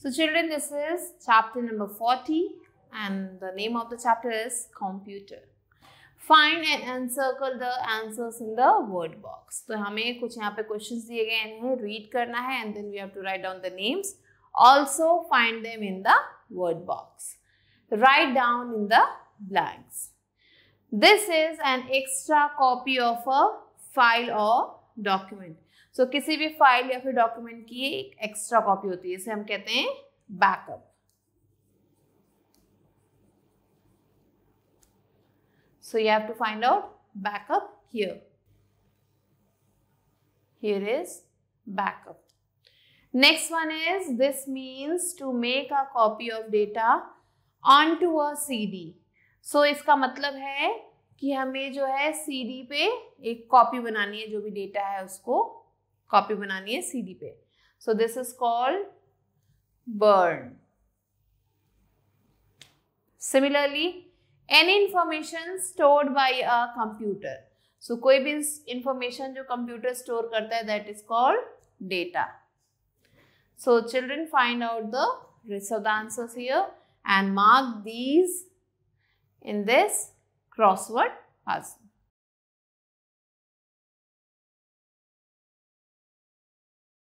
So, children, this is chapter number 40, and the name of the chapter is Computer. Find and encircle the answers in the word box. So, we have questions again, read karna hai, and then we have to write down the names. Also, find them in the word box. Write down in the blanks. This is an extra copy of a file or document. So so, किसी भी file या फिर document की एक extra copy होती है इसे हम कहते हैं backup so you have to find out backup here here is backup next one is this means to make a copy of data on to a CD so इसका मतलब है कि हमें जो है सीडी पे एक कॉपी बनानी है जो भी डेटा है उसको कॉपी बनानी है सीडी पे so this is called burn similarly any information stored by a computer so कोई भी इंफॉर्मेशन जो कंप्यूटर स्टोर करता है that is called data so children find out the rest of the answers here and mark these in this crossword puzzle